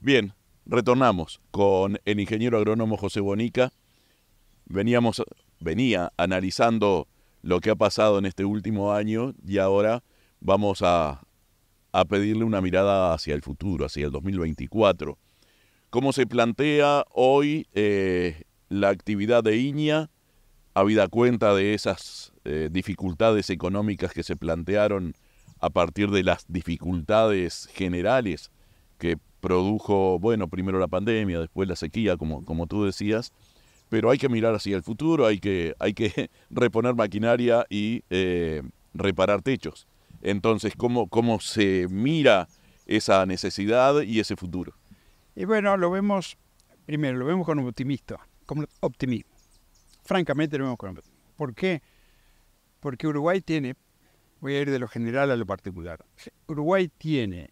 Bien, retornamos con el ingeniero agrónomo José Bonica. Veníamos, venía analizando lo que ha pasado en este último año y ahora vamos a, pedirle una mirada hacia el futuro, hacia el 2024. ¿Cómo se plantea hoy eh, la actividad de Iña? habida cuenta de esas eh, dificultades económicas que se plantearon a partir de las dificultades generales que produjo, bueno, primero la pandemia, después la sequía, como, como tú decías, pero hay que mirar hacia el futuro, hay que, hay que reponer maquinaria y eh, reparar techos. Entonces, ¿cómo, ¿cómo se mira esa necesidad y ese futuro? Y bueno, lo vemos, primero, lo vemos con optimista, con optimismo francamente no hemos conocido. ¿Por qué? Porque Uruguay tiene, voy a ir de lo general a lo particular, Uruguay tiene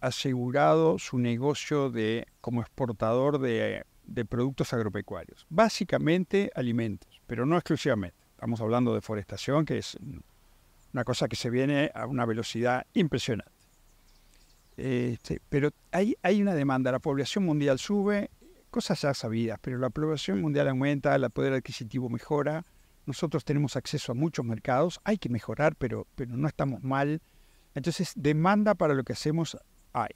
asegurado su negocio de, como exportador de, productos agropecuarios, básicamente alimentos, pero no exclusivamente. Estamos hablando de forestación, que es una cosa que se viene a una velocidad impresionante. Este, pero hay una demanda, la población mundial sube, cosas ya sabidas, pero la población mundial aumenta, el poder adquisitivo mejora, nosotros tenemos acceso a muchos mercados, hay que mejorar, pero, pero no estamos mal. Entonces, demanda para lo que hacemos hay.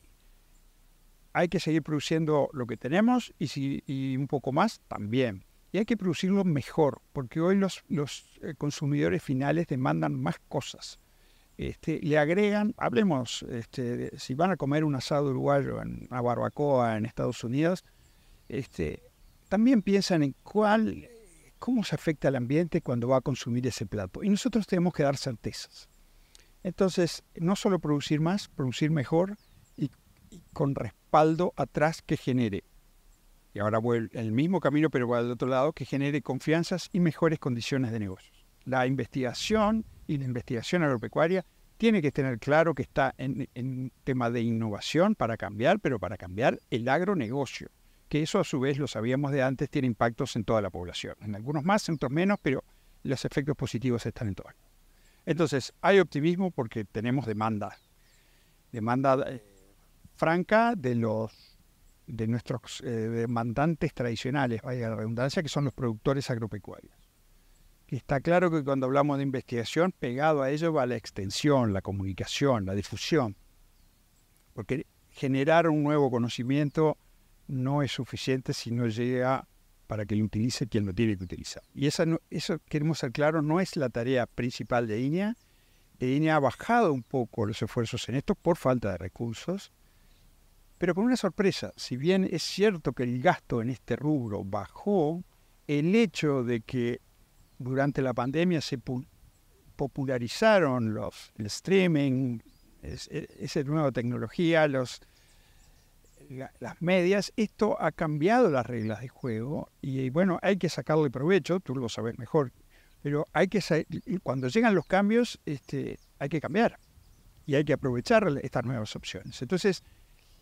Hay que seguir produciendo lo que tenemos y, si, un poco más también. Y hay que producirlo mejor, porque hoy los, eh, consumidores finales demandan más cosas. Este, le agregan, hablemos, este, si van a comer un asado uruguayo en una barbacoa en Estados Unidos, este, también piensan en cuál, cómo se afecta al ambiente cuando va a consumir ese plato. Y nosotros tenemos que dar certezas. Entonces, no solo producir más, producir mejor y, con respaldo atrás que genere. Y ahora voy el mismo camino, pero voy al otro lado, que genere confianzas y mejores condiciones de negocios. La investigación y la investigación agropecuaria tiene que tener claro que está en, en tema de innovación para cambiar, pero para cambiar el agronegocio que eso a su vez, lo sabíamos de antes, tiene impactos en toda la población. En algunos más, en otros menos, pero los efectos positivos están en todo. Entonces, hay optimismo porque tenemos demanda. Demanda eh, franca de los de nuestros eh, demandantes tradicionales, vaya la redundancia, que son los productores agropecuarios. Que está claro que cuando hablamos de investigación, pegado a ello va la extensión, la comunicación, la difusión. Porque generar un nuevo conocimiento no es suficiente si no llega para que lo utilice quien lo tiene que utilizar. Y eso, queremos ser claros, no es la tarea principal de INEA. INEA ha bajado un poco los esfuerzos en esto por falta de recursos, pero con una sorpresa, si bien es cierto que el gasto en este rubro bajó, el hecho de que durante la pandemia se popularizaron los el streaming, es, e, esa nueva tecnología, los, las medias, esto ha cambiado las reglas de juego y bueno, hay que sacarle provecho, tú lo sabes mejor, pero hay que cuando llegan los cambios este, hay que cambiar y hay que aprovechar estas nuevas opciones. Entonces,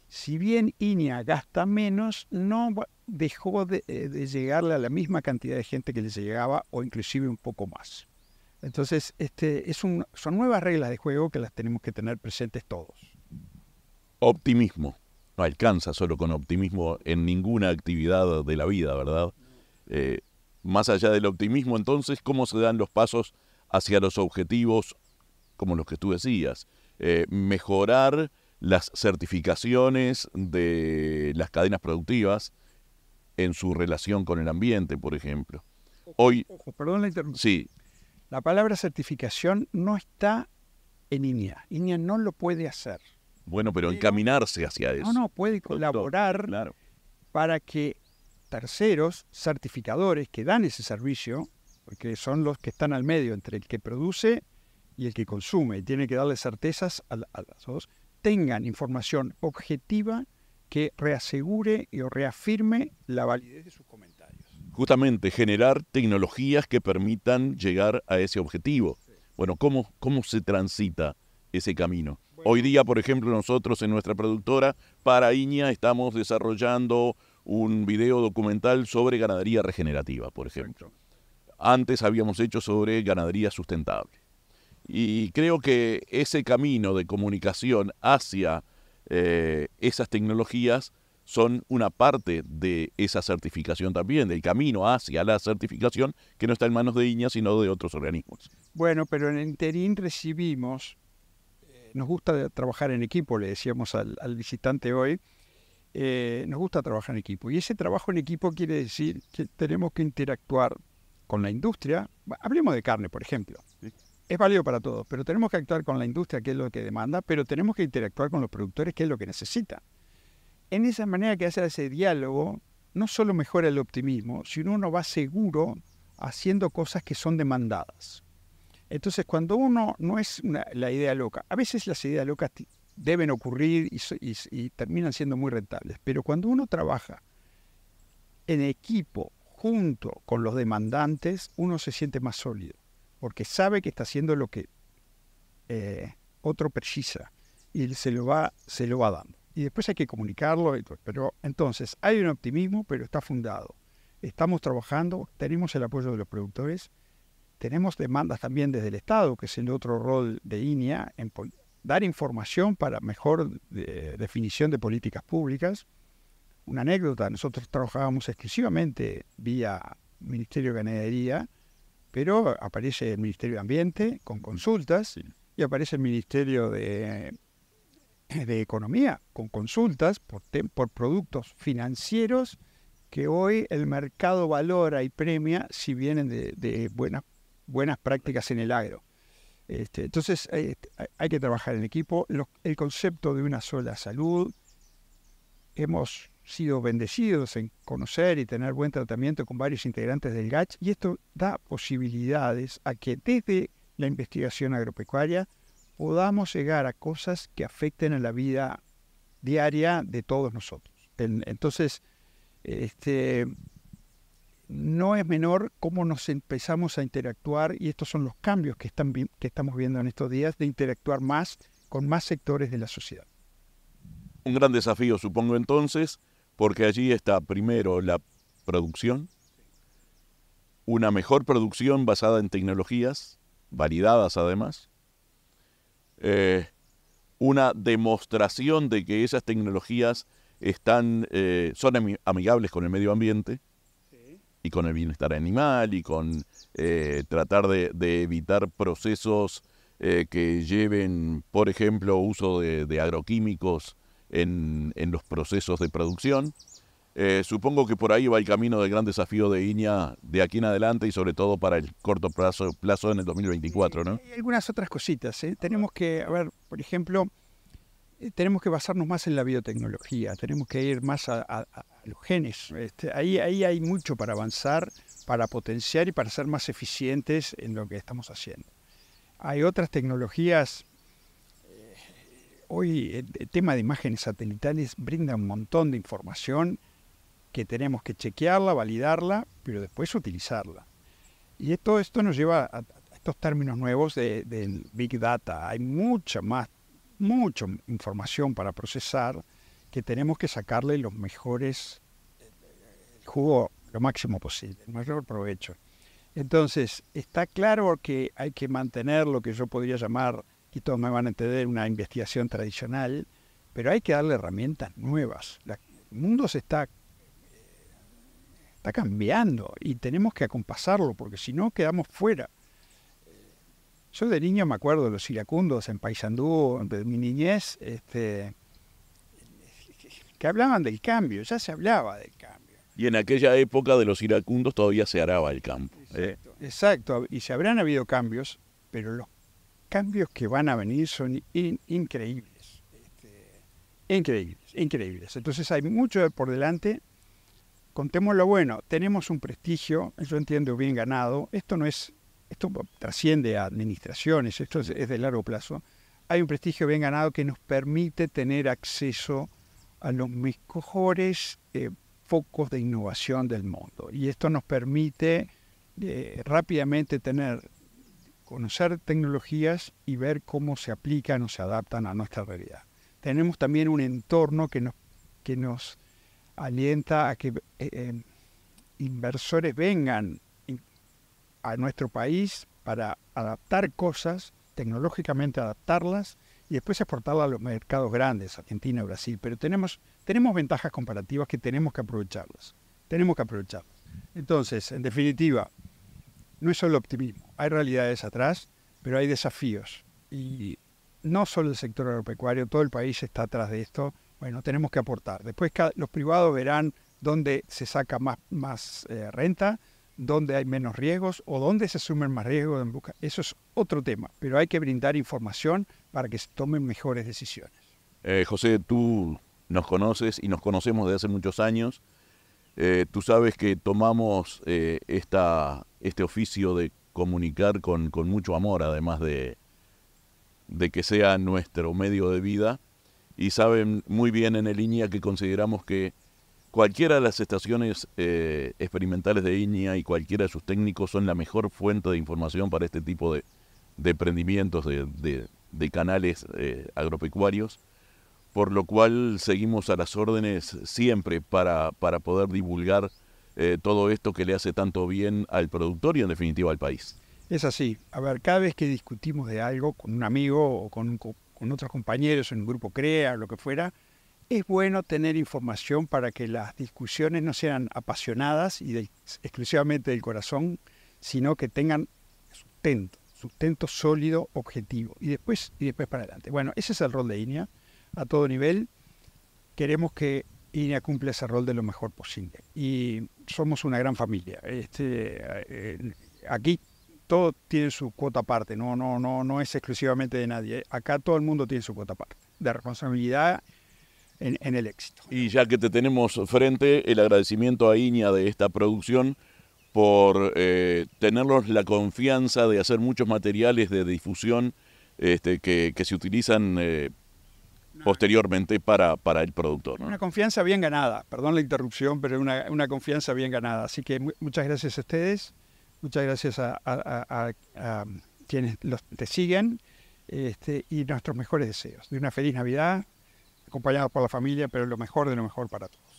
si bien INEA gasta menos, no dejó eh, de, llegarle a la misma cantidad de gente que les llegaba o inclusive un poco más. Entonces, este, es son nuevas reglas de juego que las tenemos que tener presentes todos. Optimismo no alcanza solo con optimismo en ninguna actividad de la vida, ¿verdad? Eh, más allá del optimismo, entonces, ¿cómo se dan los pasos hacia los objetivos como los que tú decías? Eh, mejorar las certificaciones de las cadenas productivas en su relación con el ambiente, por ejemplo. Hoy, perdón la interrupción. Sí. La palabra certificación no está en INEA. INEA no lo puede hacer. Bueno, pero encaminarse hacia eso. No, no, puede colaborar para que terceros, certificadores que dan ese servicio, porque son los que están al medio entre el que produce y el que consume, y tiene que darle certezas a, dos, tengan información objetiva que reasegure y o reafirme la validez de sus comentarios. Justamente, generar tecnologías que permitan llegar a ese objetivo. Bueno, ¿cómo, cómo se transita ese camino? Hoy día, por ejemplo, nosotros en nuestra productora para Iña estamos desarrollando un video documental sobre ganadería regenerativa, por ejemplo. Antes habíamos hecho sobre ganadería sustentable. Y creo que ese camino de comunicación hacia eh, esas tecnologías son una parte de esa certificación también, del camino hacia la certificación que no está en manos de Iña, sino de otros organismos. Bueno, pero en el recibimos nos gusta trabajar en equipo, le decíamos al, visitante hoy, eh, nos gusta trabajar en equipo. Y ese trabajo en equipo quiere decir que tenemos que interactuar con la industria. Hablemos de carne, por ejemplo. Es válido para todos, pero tenemos que actuar con la industria, que es lo que demanda, pero tenemos que interactuar con los productores, que es lo que necesita. En esa manera que hace ese diálogo, no solo mejora el optimismo, sino uno va seguro haciendo cosas que son demandadas. Entonces, cuando uno no es la idea loca, a veces las ideas locas deben ocurrir y, terminan siendo muy rentables, pero cuando uno trabaja en equipo, junto con los demandantes, uno se siente más sólido, porque sabe que está haciendo lo que eh, otro precisa y se lo, va, se lo va dando. Y después hay que comunicarlo, pero entonces hay un optimismo, pero está fundado. Estamos trabajando, tenemos el apoyo de los productores tenemos demandas también desde el Estado, que es el otro rol de INIA, en dar información para mejor definición de políticas públicas. Una anécdota, nosotros trabajábamos exclusivamente vía Ministerio de Ganadería, pero aparece el Ministerio de Ambiente con consultas y aparece el Ministerio de, de Economía con consultas por, por productos financieros que hoy el mercado valora y premia si vienen de, de buenas buenas prácticas en el agro. Este, entonces eh, hay, que trabajar en equipo. el concepto de una sola salud, hemos sido bendecidos en conocer y tener buen tratamiento con varios integrantes del GACH y esto da posibilidades a que desde la investigación agropecuaria podamos llegar a cosas que afecten a la vida diaria de todos nosotros. entonces, este, no es menor cómo nos empezamos a interactuar, y estos son los cambios que, están, que estamos viendo en estos días, de interactuar más con más sectores de la sociedad. Un gran desafío, supongo entonces, porque allí está primero la producción, una mejor producción basada en tecnologías, validadas además, eh, una demostración de que esas tecnologías están, eh, son amigables con el medio ambiente, y con el bienestar animal y con eh, tratar de, evitar procesos eh, que lleven, por ejemplo, uso de, agroquímicos en, los procesos de producción. Eh, supongo que por ahí va el camino del gran desafío de Iña de aquí en adelante y sobre todo para el corto plazo, plazo en el 2024, ¿no? Hay algunas otras cositas. Tenemos que, a ver, por ejemplo, eh, tenemos que basarnos más en la biotecnología, tenemos que ir más a, los genes. Este, ahí, ahí hay mucho para avanzar, para potenciar y para ser más eficientes en lo que estamos haciendo. Hay otras tecnologías, eh, hoy el tema de imágenes satelitales brinda un montón de información que tenemos que chequearla, validarla, pero después utilizarla. Y esto esto nos lleva a, estos términos nuevos del Big Data. Hay mucha más mucha información para procesar que tenemos que sacarle los mejores, el eh, jugo lo máximo posible, el mayor provecho. Entonces, está claro que hay que mantener lo que yo podría llamar, y todos me van a entender, una investigación tradicional, pero hay que darle herramientas nuevas. el mundo se está, eh, está cambiando y tenemos que acompasarlo, porque si no quedamos fuera. Yo de niño me acuerdo de los iracundos en Paysandú, de mi niñez, este, que hablaban del cambio, ya se hablaba del cambio. Y en aquella época de los iracundos todavía se araba el campo. ¿eh? Exacto, y se habrán habido cambios, pero los cambios que van a venir son increíbles. Este, increíbles, increíbles. Entonces hay mucho por delante. Contemos lo bueno, tenemos un prestigio, yo entiendo bien ganado, esto no es esto trasciende a administraciones, esto es, de largo plazo, hay un prestigio bien ganado que nos permite tener acceso a los mejores eh, focos de innovación del mundo. Y esto nos permite eh, rápidamente tener, conocer tecnologías y ver cómo se aplican o se adaptan a nuestra realidad. Tenemos también un entorno que nos, que nos alienta a que eh, inversores vengan a nuestro país para adaptar cosas, tecnológicamente adaptarlas y después exportarlas a los mercados grandes, Argentina, Brasil. Pero tenemos, tenemos ventajas comparativas que tenemos que aprovecharlas. Tenemos que aprovecharlas. Entonces, en definitiva, no es solo optimismo. Hay realidades atrás, pero hay desafíos. Y no solo el sector agropecuario, todo el país está atrás de esto. Bueno, tenemos que aportar. Después los privados verán dónde se saca más, más eh, renta dónde hay menos riesgos o dónde se asumen más riesgos en busca. Eso es otro tema, pero hay que brindar información para que se tomen mejores decisiones. Eh, José, tú nos conoces y nos conocemos desde hace muchos años. Eh, tú sabes que tomamos eh, esta, este oficio de comunicar con, mucho amor, además de, de que sea nuestro medio de vida. Y saben muy bien en el línea que consideramos que Cualquiera de las estaciones eh, experimentales de INIA y cualquiera de sus técnicos son la mejor fuente de información para este tipo de, emprendimientos, de, canales eh, agropecuarios, por lo cual seguimos a las órdenes siempre para, poder divulgar eh, todo esto que le hace tanto bien al productor y en definitiva al país. Es así. A ver, cada vez que discutimos de algo con un amigo o con, con otros compañeros en un grupo CREA o lo que fuera, es bueno tener información para que las discusiones no sean apasionadas y exclusivamente del corazón, sino que tengan sustento, sustento sólido, objetivo, y después, y después para adelante. Bueno, ese es el rol de INEA a todo nivel. Queremos que INEA cumpla ese rol de lo mejor posible. Y somos una gran familia. Este, eh, aquí todo tiene su cuota aparte, no, no, no, no es exclusivamente de nadie. Acá todo el mundo tiene su cuota aparte de responsabilidad en, el éxito. Y ya que te tenemos frente, el agradecimiento a Iña de esta producción por eh, tenernos la confianza de hacer muchos materiales de difusión este, que, se utilizan eh, posteriormente para, para el productor. Una confianza bien ganada, perdón la interrupción, pero una, confianza bien ganada. Así que muchas gracias a ustedes, muchas gracias a, quienes los, te siguen este, y nuestros mejores deseos de una feliz Navidad, acompañados por la familia, pero lo mejor de lo mejor para todos.